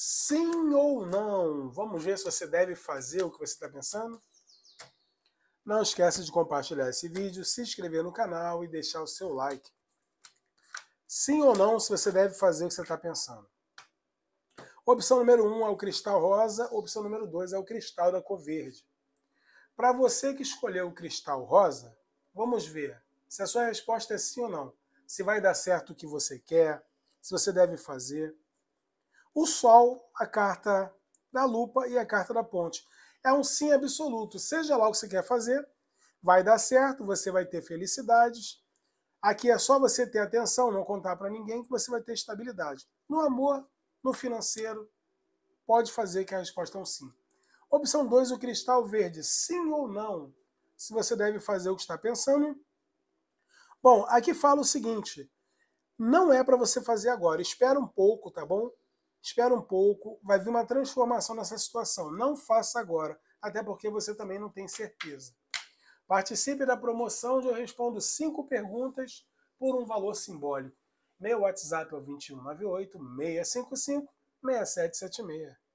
Sim ou não? Vamos ver se você deve fazer o que você está pensando? Não esqueça de compartilhar esse vídeo, se inscrever no canal e deixar o seu like. Sim ou não, se você deve fazer o que você está pensando. Opção número 1 um é o cristal rosa, opção número 2 é o cristal da cor verde. Para você que escolheu o cristal rosa, vamos ver se a sua resposta é sim ou não. Se vai dar certo o que você quer, se você deve fazer o Sol, a carta da lupa e a carta da ponte. É um sim absoluto. Seja lá o que você quer fazer, vai dar certo, você vai ter felicidades. Aqui é só você ter atenção, não contar para ninguém que você vai ter estabilidade. No amor, no financeiro, pode fazer que a resposta é um sim. Opção 2, o cristal verde. Sim ou não? Se você deve fazer o que está pensando. Bom, aqui fala o seguinte: não é para você fazer agora. Espera um pouco, tá bom? espera um pouco, vai vir uma transformação nessa situação. Não faça agora, até porque você também não tem certeza. Participe da promoção onde eu respondo cinco perguntas por um valor simbólico. Meu WhatsApp é o 2198 655 6776.